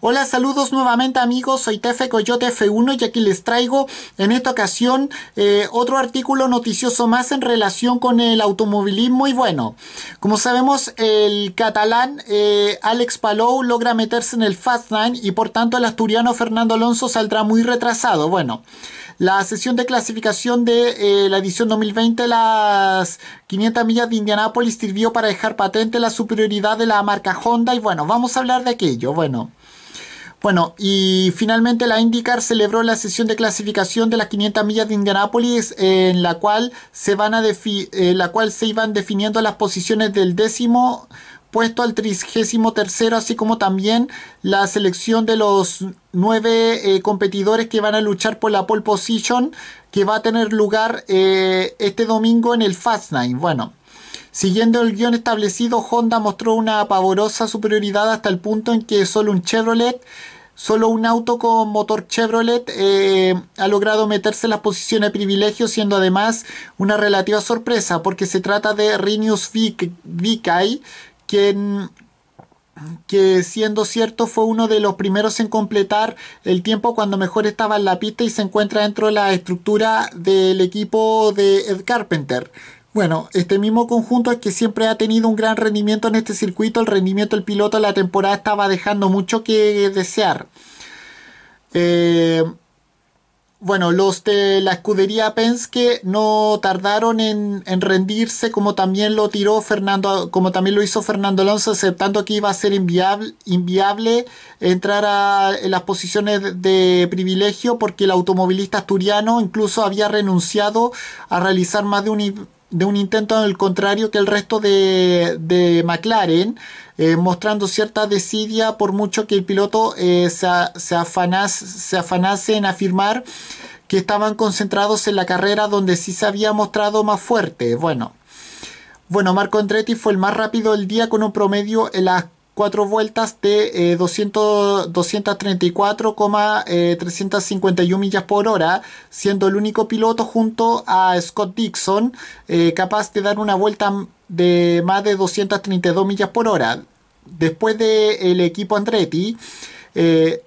Hola, saludos nuevamente amigos, soy Tefe Coyote F1 y aquí les traigo en esta ocasión eh, otro artículo noticioso más en relación con el automovilismo y bueno, como sabemos el catalán eh, Alex Palou logra meterse en el Fast Nine y por tanto el asturiano Fernando Alonso saldrá muy retrasado. Bueno, la sesión de clasificación de eh, la edición 2020 las 500 millas de Indianápolis sirvió para dejar patente la superioridad de la marca Honda y bueno, vamos a hablar de aquello. Bueno, bueno, y finalmente la IndyCar celebró la sesión de clasificación de las 500 millas de Indianápolis, en la cual, se van a eh, la cual se iban definiendo las posiciones del décimo puesto al trigésimo tercero, así como también la selección de los nueve eh, competidores que van a luchar por la pole position, que va a tener lugar eh, este domingo en el Fast Nine. Bueno. Siguiendo el guión establecido, Honda mostró una pavorosa superioridad hasta el punto en que solo un Chevrolet, solo un auto con motor Chevrolet eh, ha logrado meterse en las posiciones de privilegio, siendo además una relativa sorpresa, porque se trata de Rinius Vikai, quien que siendo cierto fue uno de los primeros en completar el tiempo cuando mejor estaba en la pista y se encuentra dentro de la estructura del equipo de Ed Carpenter. Bueno, este mismo conjunto es que siempre ha tenido un gran rendimiento en este circuito. El rendimiento del piloto en la temporada estaba dejando mucho que desear. Eh, bueno, los de la escudería Penske no tardaron en, rendirse, como también lo tiró Fernando, como también lo hizo Fernando Alonso, aceptando que iba a ser inviable, entrar a las posiciones de, privilegio, porque el automovilista asturiano incluso había renunciado a realizar más de un de un intento en el contrario que el resto de, de McLaren, eh, mostrando cierta desidia por mucho que el piloto eh, se, se, afanase, se, afanase, en afirmar que estaban concentrados en la carrera donde sí se había mostrado más fuerte. Bueno, bueno Marco Andretti fue el más rápido del día con un promedio en las cuatro vueltas de 234,351 eh, eh, millas por hora, siendo el único piloto junto a Scott Dixon eh, capaz de dar una vuelta de más de 232 millas por hora. Después del equipo Andretti, James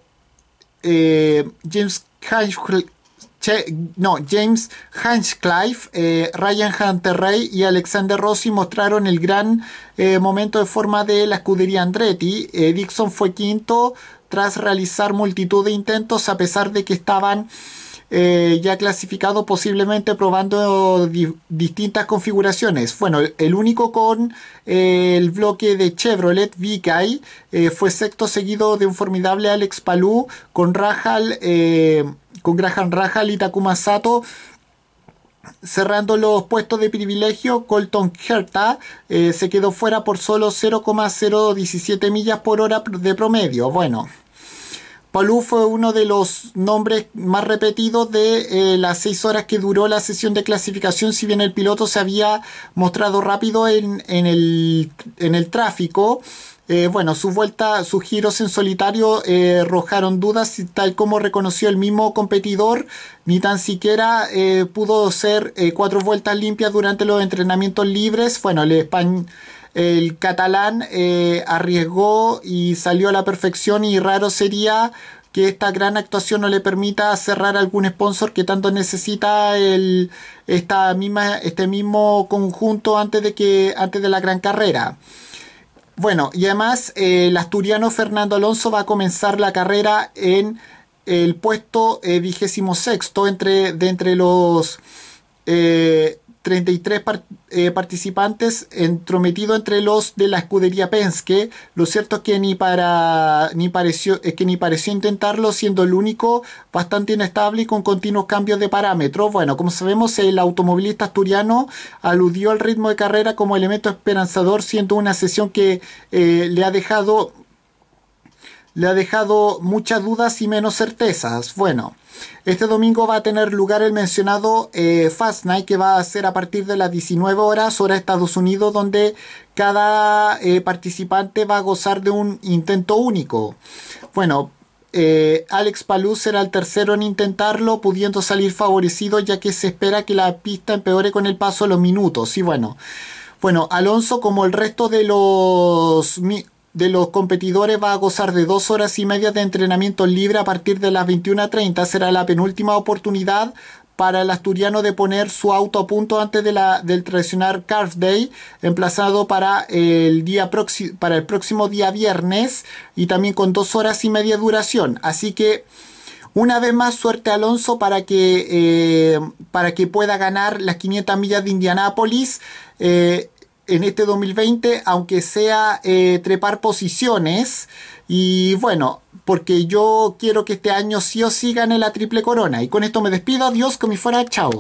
Hinchcliffe no, James Hinchcliffe, eh, Ryan Hunter Ray y Alexander Rossi mostraron el gran eh, momento de forma de la escudería Andretti. Eh, Dixon fue quinto tras realizar multitud de intentos a pesar de que estaban ya clasificados posiblemente probando distintas configuraciones. Bueno, el único con el bloque de Chevrolet Vicay fue sexto seguido de un formidable Alex Palou con Rajal con Graham Rahal y Takuma Sato Cerrando los puestos de privilegio, Colton Herta eh, se quedó fuera por solo 0,017 millas por hora de promedio. Bueno, Palou fue uno de los nombres más repetidos de eh, las seis horas que duró la sesión de clasificación, si bien el piloto se había mostrado rápido en el, tráfico. Eh, bueno, sus vueltas, sus giros en solitario eh, arrojaron rojaron dudas y tal como reconoció el mismo competidor, ni tan siquiera eh, pudo ser cuatro vueltas limpias durante los entrenamientos libres. Bueno, el, el catalán arriesgó y salió a la perfección y raro sería que esta gran actuación no le permita cerrar algún sponsor que tanto necesita el, esta misma, este mismo conjunto antes de, que, antes de la gran carrera. Bueno, y además eh, el asturiano Fernando Alonso va a comenzar la carrera en el puesto eh, vigésimo sexto entre, de entre los eh, 33 eh, participantes entrometido entre los de la escudería Penske. Lo cierto es que ni para ni pareció es que ni pareció intentarlo, siendo el único bastante inestable y con continuos cambios de parámetros. Bueno, como sabemos, el automovilista asturiano aludió al ritmo de carrera como elemento esperanzador, siendo una sesión que eh, le ha dejado le ha dejado muchas dudas y menos certezas. Bueno, este domingo va a tener lugar el mencionado eh, Fast Night que va a ser a partir de las 19 horas hora Estados Unidos donde cada eh, participante va a gozar de un intento único. Bueno, eh, Alex Palou será el tercero en intentarlo, pudiendo salir favorecido ya que se espera que la pista empeore con el paso de los minutos. Y bueno, bueno, Alonso, como el resto de los de los competidores va a gozar de dos horas y media de entrenamiento libre a partir de las 21.30. Será la penúltima oportunidad para el asturiano de poner su auto a punto antes del tradicional Carve Day, emplazado para el, día para el próximo día viernes y también con dos horas y media duración. Así que una vez más, suerte Alonso para que, eh, para que pueda ganar las 500 millas de Indianápolis. Eh, en este 2020, aunque sea eh, trepar posiciones. Y bueno, porque yo quiero que este año sí o sí gane la triple corona. Y con esto me despido. Adiós, mi fuera. Chao.